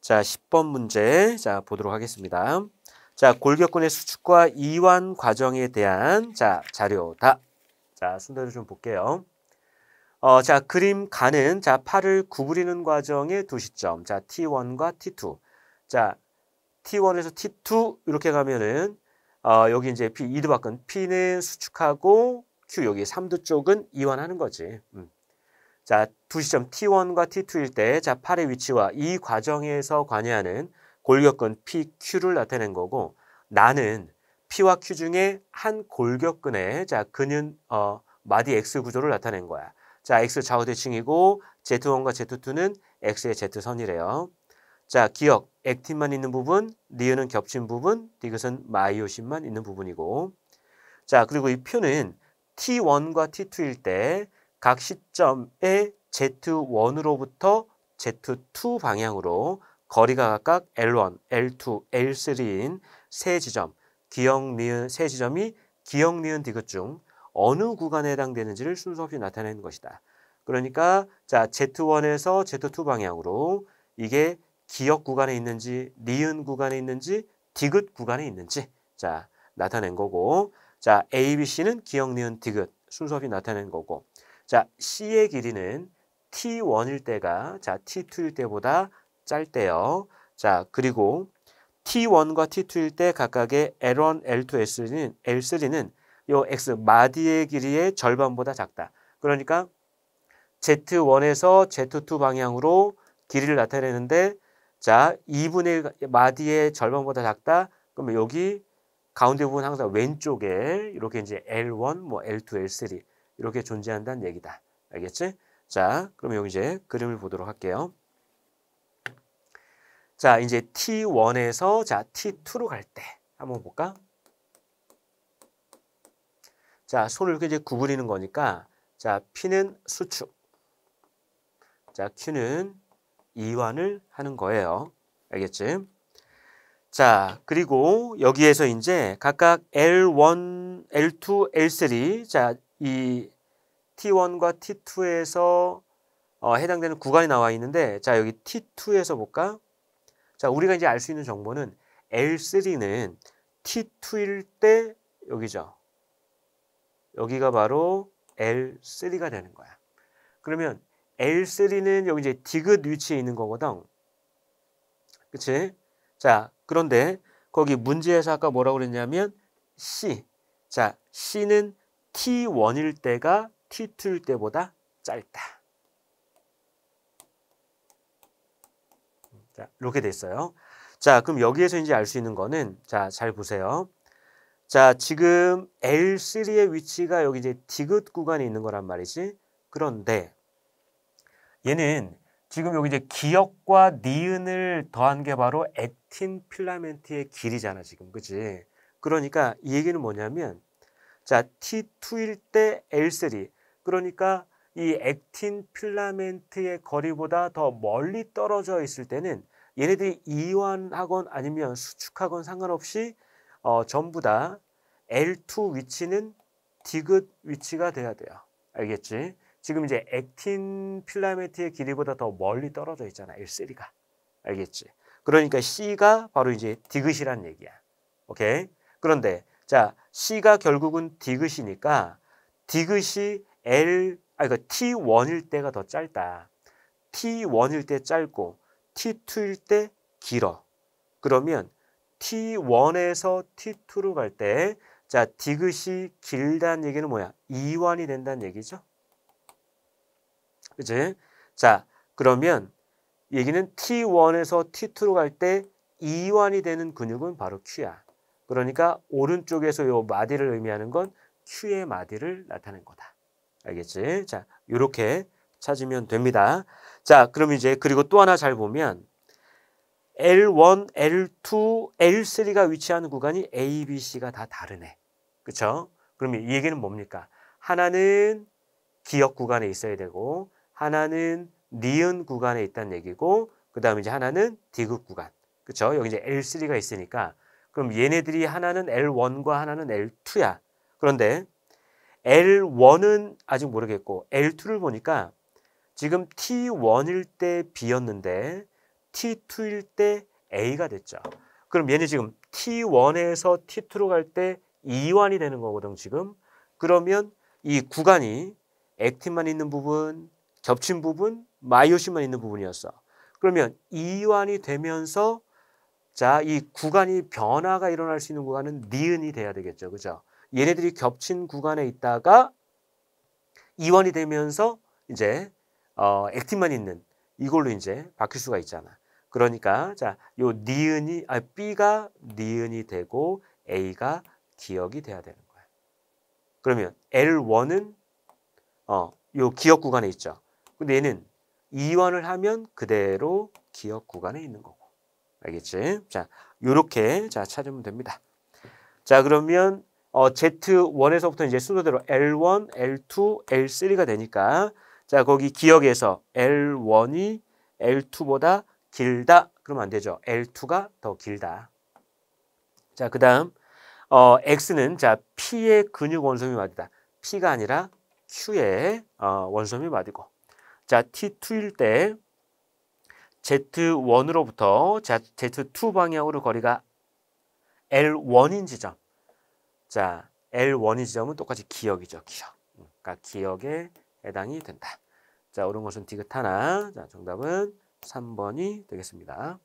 자, 10번 문제 자 보도록 하겠습니다. 자, 골격근의 수축과 이완 과정에 대한 자 자료다. 자, 순서를 좀 볼게요. 어, 자, 그림 가는 자 팔을 구부리는 과정의 두 시점. 자, T1과 T2. 자, T1에서 T2 이렇게 가면은 어, 여기 이제 P 이두 박근 P는 수축하고 Q 여기 삼두 쪽은 이완하는 거지. 음. 자, 두시점 T1과 T2일 때, 자, 팔의 위치와 이 과정에서 관여하는 골격근 PQ를 나타낸 거고, 나는 P와 Q 중에 한 골격근의 자, 근윤, 어, 마디 X 구조를 나타낸 거야. 자, X 좌우 대칭이고, Z1과 Z2는 X의 Z선이래요. 자, 기억, 액틴만 있는 부분, 리은은 겹친 부분, 디귿은 마이오신만 있는 부분이고, 자, 그리고 이 표는 T1과 T2일 때, 각 시점의 Z1으로부터 Z2 방향으로 거리가 각각 L1, L2, L3인 세 지점, 기역, 니은 세 지점이 기역, 니은, 디귿 중 어느 구간에 해당되는지를 순서 없이 나타내는 것이다. 그러니까 자 Z1에서 Z2 방향으로 이게 기역 구간에 있는지, 니은 구간에 있는지, 디귿 구간에 있는지 자 나타낸 거고 자 A, B, C는 기역, 니은, 디귿 순서 없이 나타낸 거고 자, C의 길이는 T1일 때가 자, T2일 때보다 짧대요. 자, 그리고 T1과 T2일 때 각각의 L1, L2, L3는 L3는 요 X 마디의 길이의 절반보다 작다. 그러니까 Z1에서 Z2 방향으로 길이를 나타내는데 자, 2분의 마디의 절반보다 작다. 그러면 여기 가운데 부분 항상 왼쪽에 이렇게 이제 L1, 뭐 L2, L3 이렇게 존재한다는 얘기다. 알겠지? 자, 그럼 여기 이제 그림을 보도록 할게요. 자, 이제 T1에서 자, T2로 갈 때 한번 볼까? 자, 손을 이렇게 이제 구부리는 거니까 자, P는 수축. 자, Q는 이완을 하는 거예요. 알겠지? 자, 그리고 여기에서 이제 각각 L1, L2, L3 자, 이 T1과 T2에서 어, 해당되는 구간이 나와 있는데 자 여기 T2에서 볼까? 자 우리가 이제 알 수 있는 정보는 L3는 T2일 때 여기죠. 여기가 바로 L3가 되는 거야. 그러면 L3는 여기 이제 디귿 위치에 있는 거거든. 그치? 자, 그런데 거기 문제에서 아까 뭐라고 그랬냐면 C. 자, C는 T1일 때가 t 2 때보다 짧다. 자, 이렇게 됐어요. 자, 그럼 여기에서 이제 알 수 있는 거는 자, 잘 보세요. 자, 지금 L3의 위치가 여기 이제 디귿 구간에 있는 거란 말이지. 그런데 얘는 지금 여기 이제 기역과 니은을 더한 게 바로 액틴 필라멘트의 길이잖아, 지금. 그치 그러니까 이 얘기는 뭐냐면 자, T2일 때 L3 그러니까 이 액틴 필라멘트의 거리보다 더 멀리 떨어져 있을 때는 얘네들이 이완하건 아니면 수축하건 상관없이 어, 전부 다 L2 위치는 디귿 위치가 돼야 돼요. 알겠지? 지금 이제 액틴 필라멘트의 길이보다 더 멀리 떨어져 있잖아. L3가. 알겠지? 그러니까 C가 바로 이제 디귿이란 얘기야. 오케이? 그런데 자, C가 결국은 디귿이니까 디귿이 L 아 그러니까 T1일 때가 더 짧다. T1일 때 짧고 T2일 때 길어. 그러면 T1에서 T2로 갈 때 자, 디귿이 길다는 얘기는 뭐야? 이완이 된다는 얘기죠. 그지? 자, 그러면 얘기는 T1에서 T2로 갈 때 이완이 되는 근육은 바로 Q야. 그러니까 오른쪽에서 요 마디를 의미하는 건 Q의 마디를 나타낸 거다. 알겠지? 자, 이렇게 찾으면 됩니다. 자, 그럼 이제 그리고 또 하나 잘 보면 L1, L2, L3가 위치하는 구간이 A, B, C가 다 다르네. 그렇죠? 그럼이 얘기는 뭡니까? 하나는 기억 구간에 있어야 되고 하나는 니은 구간에 있다는 얘기고 그 다음에 이제 하나는 D급 구간. 그렇죠? 여기 이제 L3가 있으니까 그럼 얘네들이 하나는 L1과 하나는 L2야. 그런데 L1은 아직 모르겠고 L2를 보니까 지금 T1일 때 B였는데 T2일 때 A가 됐죠. 그럼 얘는 지금 T1에서 T2로 갈때 E1이 되는 거거든 지금. 그러면 이 구간이 액틴만 있는 부분, 겹친 부분, 마이오신만 있는 부분이었어. 그러면 e 1이 되면서 자, 이 구간이 변화가 일어날 수 있는 구간은 니은이 돼야 되겠죠. 그죠? 얘네들이 겹친 구간에 있다가 이원이 되면서 이제 어, 액틴만 있는 이걸로 이제 바뀔 수가 있잖아. 그러니까 자, 요 니은이 아 B가 니은이 되고 A가 기억이 돼야 되는 거야. 그러면 L1은 어, 요 기억 구간에 있죠. 근데 얘는 이원을 하면 그대로 기억 구간에 있는 거고. 알겠지? 자, 요렇게 자 찾으면 됩니다. 자, 그러면 어, Z1에서부터 이제 순서대로 L1, L2, L3가 되니까 자 거기 기억에서 L1이 L2보다 길다 그러면 안 되죠. L2가 더 길다. 자 그다음 어, X는 자 P의 근육 원소미마디다 P가 아니라 Q의 어, 원소미마디고자 T2일 때 Z1으로부터 자 Z2 방향으로 거리가 L1인 지점 자, L1이 지점은 똑같이 기억이죠기억 그러니까 기억에 해당이 된다. 자, 옳은 것은 디귿 하나. 자, 정답은 3번이 되겠습니다.